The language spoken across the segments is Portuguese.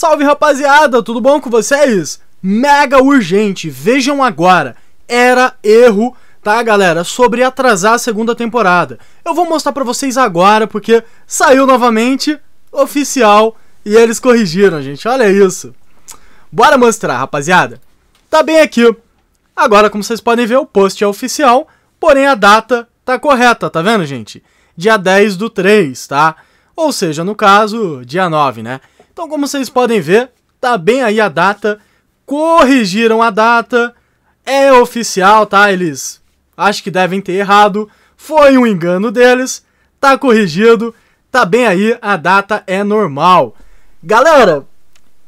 Salve rapaziada, tudo bom com vocês? Mega urgente, vejam agora. Era erro, tá galera, sobre atrasar a segunda temporada. Eu vou mostrar para vocês agora porque saiu novamente oficial e eles corrigiram, gente. Olha isso. Bora mostrar, rapaziada. Tá bem aqui. Agora, como vocês podem ver, o post é oficial, porém a data tá correta, tá vendo, gente? Dia 10 do 3, tá? Ou seja, no caso, dia 9, né? Então, como vocês podem ver, tá bem aí a data. Corrigiram a data. É oficial, tá? Eles acho que devem ter errado. Foi um engano deles. Tá corrigido. Tá bem aí, a data é normal. Galera,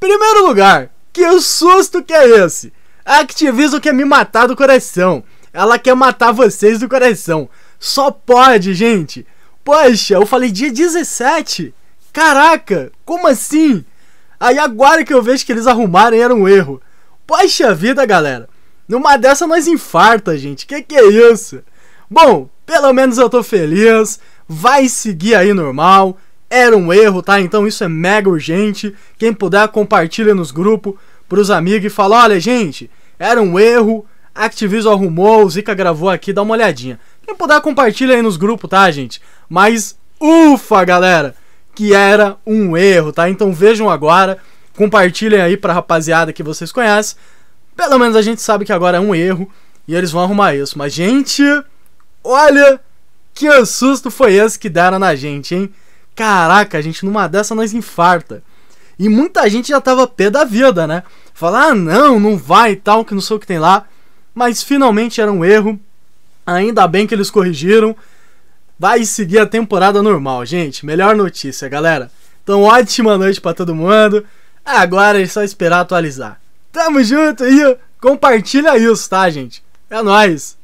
primeiro lugar, que susto que é esse? A Activision quer me matar do coração. Ela quer matar vocês do coração. Só pode, gente. Poxa, eu falei dia 17. Caraca, como assim? Aí agora que eu vejo que eles arrumaram era um erro. Poxa vida, galera. Numa dessa nós infarta, gente. Que que é isso? Bom, pelo menos eu tô feliz. Vai seguir aí normal. Era um erro, tá? Então isso é mega urgente. Quem puder, compartilha nos grupos pros amigos e fala: olha, gente, era um erro. Activision arrumou, o Zika gravou aqui, dá uma olhadinha. Quem puder, compartilha aí nos grupos, tá, gente? Mas ufa, galera! que era um erro, tá? Então vejam agora, compartilhem aí pra rapaziada que vocês conhecem. Pelo menos a gente sabe que agora é um erro e eles vão arrumar isso. Mas, gente, olha que susto foi esse que deram na gente, hein? Caraca, a gente numa dessa nós infarta. E muita gente já tava pé da vida, né? Falar, ah, não, não vai e tal, que não sei o que tem lá. Mas finalmente era um erro. Ainda bem que eles corrigiram vai seguir a temporada normal, gente. Melhor notícia, galera. Então, ótima noite para todo mundo. Agora é só esperar atualizar. Tamo junto e compartilha isso, tá, gente? É nóis!